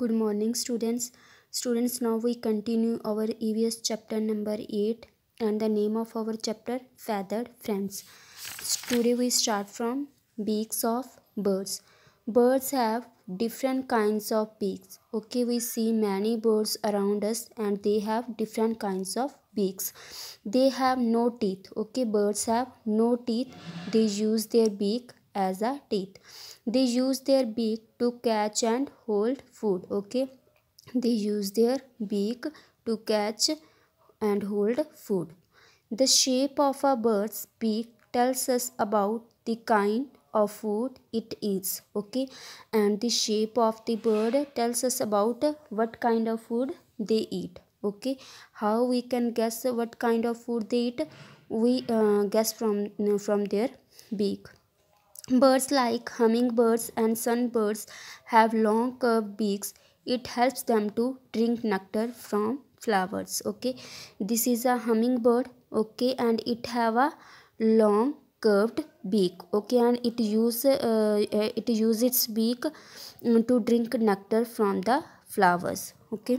good morning students students now we continue our EVS chapter number 8 and the name of our chapter feathered friends today we start from beaks of birds birds have different kinds of beaks okay we see many birds around us and they have different kinds of beaks they have no teeth okay birds have no teeth they use their beak as a teeth they use their beak to catch and hold food okay they use their beak to catch and hold food the shape of a bird's beak tells us about the kind of food it eats okay and the shape of the bird tells us about what kind of food they eat okay how we can guess what kind of food they eat we uh, guess from from their beak Birds like hummingbirds and sunbirds have long curved beaks. It helps them to drink nectar from flowers. Okay, this is a hummingbird. Okay, and it have a long curved beak okay and it use uh, uh it use its beak mm, to drink nectar from the flowers okay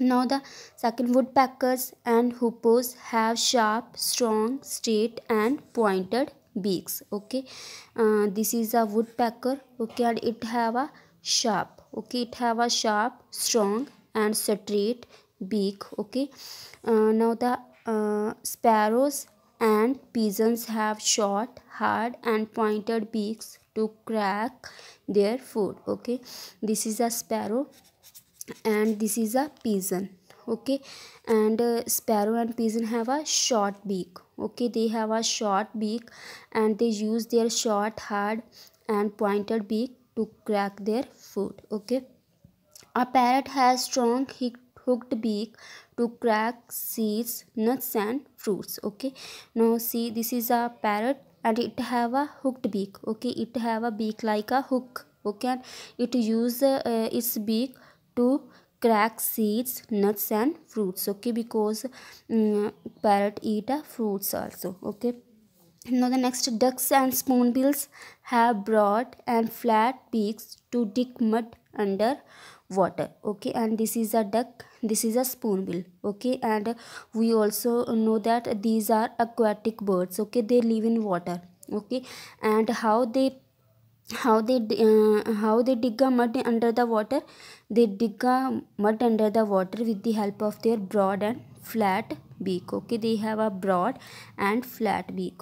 now the second woodpeckers and hoopoes have sharp strong straight and pointed beaks okay uh, this is a woodpecker okay and it have a sharp okay it have a sharp strong and straight beak okay uh, now the uh, sparrows and pigeons have short hard and pointed beaks to crack their food okay this is a sparrow and this is a pigeon okay and uh, sparrow and pigeon have a short beak okay they have a short beak and they use their short hard and pointed beak to crack their food okay a parrot has strong hooked beak to crack seeds nuts and fruits okay now see this is a parrot and it have a hooked beak okay it have a beak like a hook okay and it use uh, its beak to crack seeds nuts and fruits okay because um, parrot eat uh, fruits also okay now the next ducks and spoonbills have broad and flat beaks to dig mud under water okay and this is a duck this is a spoonbill okay and we also know that these are aquatic birds okay they live in water okay and how they how they uh, how they dig a mud under the water they dig a mud under the water with the help of their broad and flat beak okay they have a broad and flat beak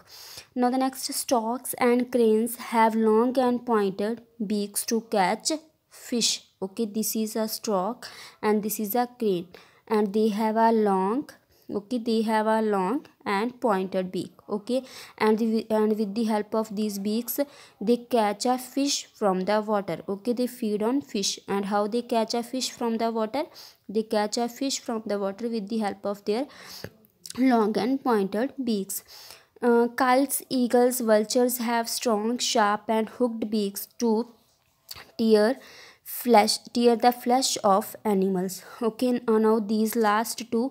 now the next storks and cranes have long and pointed beaks to catch fish okay this is a stork and this is a crane and they have a long okay they have a long and pointed beak okay and the, and with the help of these beaks they catch a fish from the water okay they feed on fish and how they catch a fish from the water they catch a fish from the water with the help of their long and pointed beaks uh, kites eagles vultures have strong sharp and hooked beaks to tear flesh tear the flesh of animals okay now these last two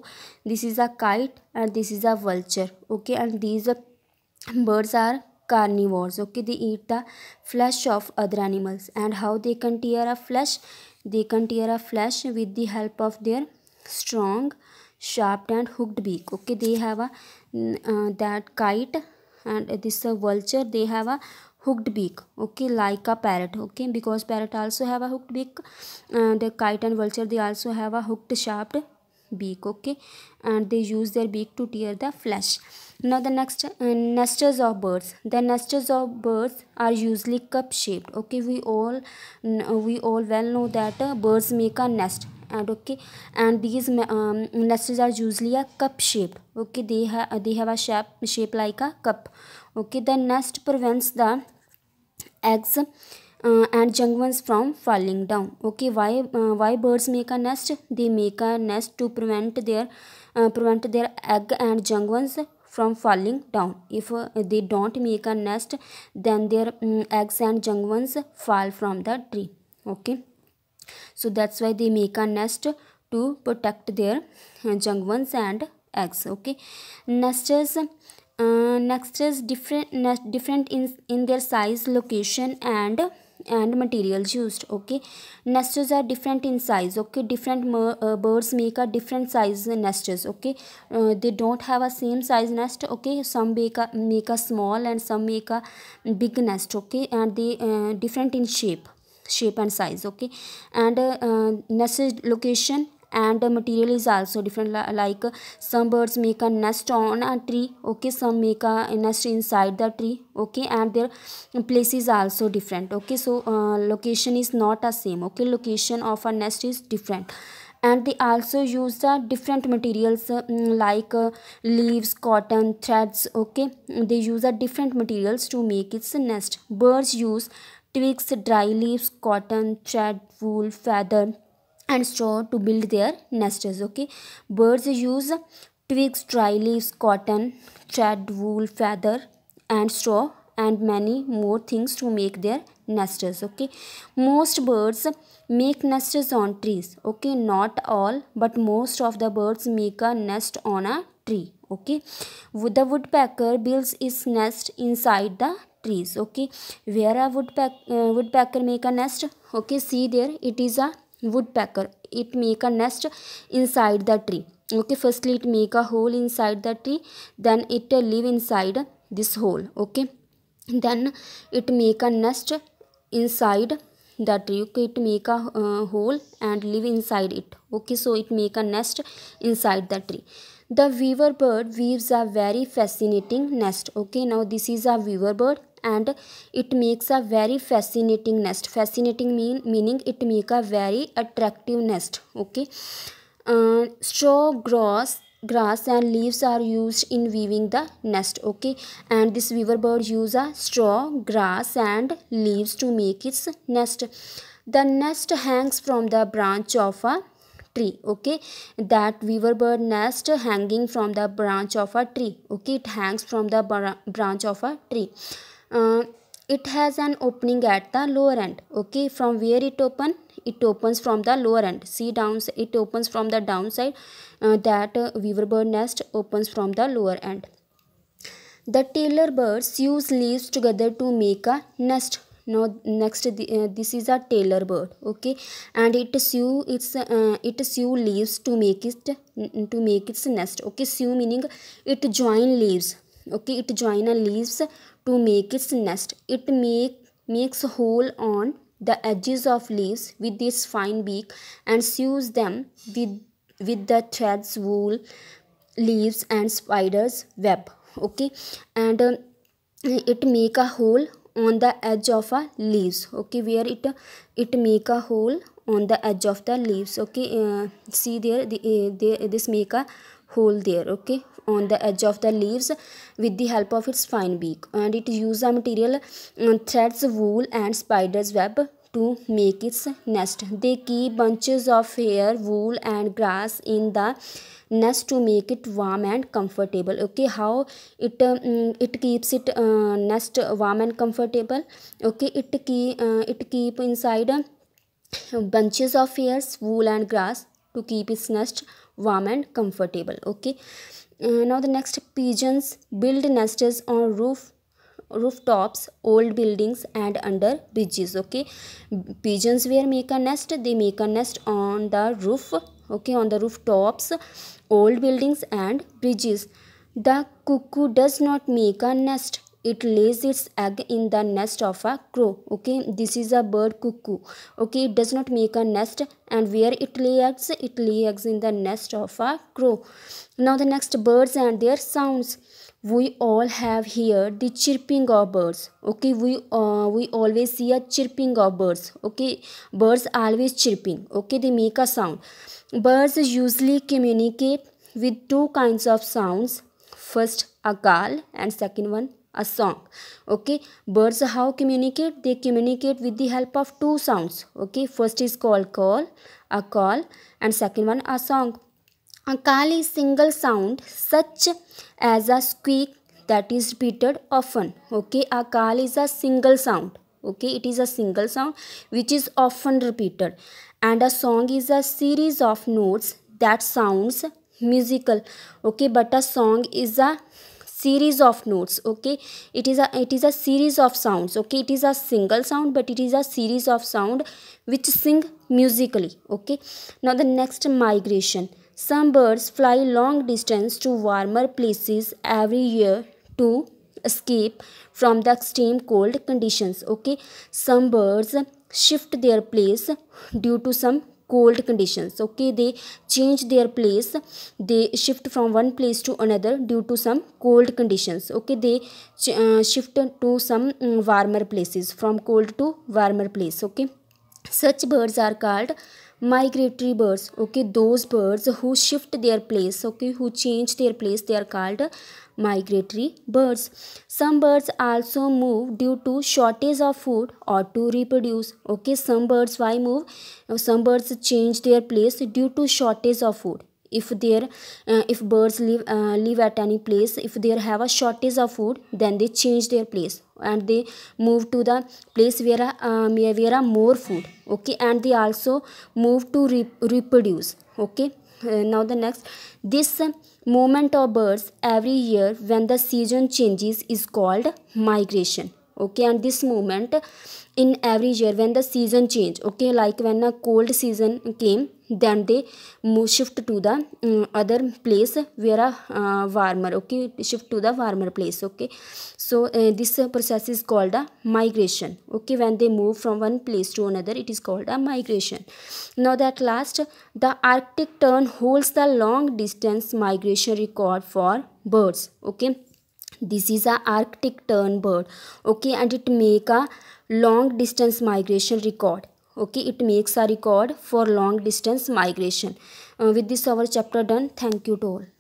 this is a kite and this is a vulture okay and these birds are carnivores okay they eat the flesh of other animals and how they can tear a flesh they can tear a flesh with the help of their strong sharp and hooked beak okay they have a mm, uh, that kite and this uh, vulture they have a hooked beak okay like a parrot okay because parrot also have a hooked beak uh, the kite and vulture they also have a hooked shaped beak okay and they use their beak to tear the flesh now the next uh, nesters of birds the nesters of birds are usually cup shaped okay we all we all well know that uh, birds make a nest and okay and these um, nests are usually a cup shaped okay they have they have a shape shape like a cup okay the nest prevents the eggs uh, and young ones from falling down okay why uh, why birds make a nest they make a nest to prevent their uh, prevent their egg and young ones from falling down if uh, they don't make a nest then their um, eggs and young ones fall from the tree okay so that's why they make a nest to protect their young uh, ones and eggs okay nesters uh, next is different different in in their size location and and materials used okay nesters are different in size okay different uh, birds make a different size nesters okay uh, they don't have a same size nest okay some make a make a small and some make a big nest okay and they uh, different in shape shape and size okay and uh, uh, location and material is also different like some birds make a nest on a tree okay some make a nest inside the tree okay and their place is also different okay so uh, location is not the same okay location of a nest is different and they also use the different materials uh, mm, like uh, leaves cotton threads okay they use the different materials to make its nest birds use twigs dry leaves cotton thread wool feather and straw to build their nests okay birds use twigs dry leaves cotton thread wool feather and straw and many more things to make their nests okay most birds make nests on trees okay not all but most of the birds make a nest on a tree okay the woodpecker builds its nest inside the trees okay where a woodpecker, uh, woodpecker make a nest okay see there it is a woodpecker it make a nest inside the tree okay firstly it make a hole inside the tree then it live inside this hole okay then it make a nest inside the tree okay it make a uh, hole and live inside it okay so it make a nest inside the tree the weaver bird weaves a very fascinating nest. Okay, now this is a weaver bird and it makes a very fascinating nest. Fascinating mean, meaning it make a very attractive nest. Okay, uh, straw grass grass and leaves are used in weaving the nest okay and this weaver bird use a straw grass and leaves to make its nest the nest hangs from the branch of a tree okay that weaver bird nest hanging from the branch of a tree okay it hangs from the branch of a tree uh, it has an opening at the lower end okay from where it open it opens from the lower end see down it opens from the downside uh, that uh, weaver bird nest opens from the lower end the tailor birds use leaves together to make a nest now next the, uh, this is a tailor bird okay and it sew its uh, it sew leaves to make it to make its nest okay sew meaning it join leaves okay it join a leaves to make its nest it make makes hole on the edges of leaves with its fine beak and sews them with with the threads wool leaves and spiders web okay and um, it make a hole on the edge of a leaves okay where it it make a hole on the edge of the leaves okay uh, see there the, uh, this make a hole there okay on the edge of the leaves with the help of its fine beak and it use a material uh, threads wool and spider's web to make its nest. They keep bunches of hair, wool and grass in the nest to make it warm and comfortable okay how it um, it keeps it uh, nest warm and comfortable okay it keep uh, it keep inside uh, bunches of hairs wool and grass to keep its nest warm and comfortable okay uh, now the next pigeons build nests on roof rooftops, old buildings and under bridges. Okay, pigeons where make a nest, they make a nest on the roof, okay, on the rooftops, old buildings and bridges. The cuckoo does not make a nest. It lays its egg in the nest of a crow. Okay, this is a bird cuckoo. Okay, it does not make a nest and where it lays eggs, it lays eggs in the nest of a crow. Now the next birds and their sounds we all have here the chirping of birds okay we uh, we always see a chirping of birds okay birds always chirping okay they make a sound birds usually communicate with two kinds of sounds first a call and second one a song okay birds how communicate they communicate with the help of two sounds okay first is called call a call and second one a song a call is single sound such as a squeak that is repeated often. Okay, a call is a single sound. Okay, it is a single sound which is often repeated. And a song is a series of notes that sounds musical. Okay, but a song is a series of notes okay it is a it is a series of sounds okay it is a single sound but it is a series of sound which sing musically okay now the next migration some birds fly long distance to warmer places every year to escape from the extreme cold conditions. Okay, some birds shift their place due to some cold conditions. Okay, they change their place, they shift from one place to another due to some cold conditions. Okay, they uh, shift to some mm, warmer places from cold to warmer place. Okay, such birds are called migratory birds okay those birds who shift their place okay who change their place they are called migratory birds some birds also move due to shortage of food or to reproduce okay some birds why move some birds change their place due to shortage of food if there uh, if birds live uh, live at any place if they have a shortage of food then they change their place and they move to the place where uh, where are more food okay and they also move to re reproduce okay uh, now the next this movement of birds every year when the season changes is called migration okay and this movement in every year when the season change okay like when a cold season came then they move shift to the um, other place where a uh, warmer okay shift to the warmer place okay so uh, this process is called a migration okay when they move from one place to another it is called a migration now that last the arctic tern holds the long distance migration record for birds okay this is a arctic tern bird okay and it make a long distance migration record okay it makes a record for long distance migration uh, with this our chapter done thank you to all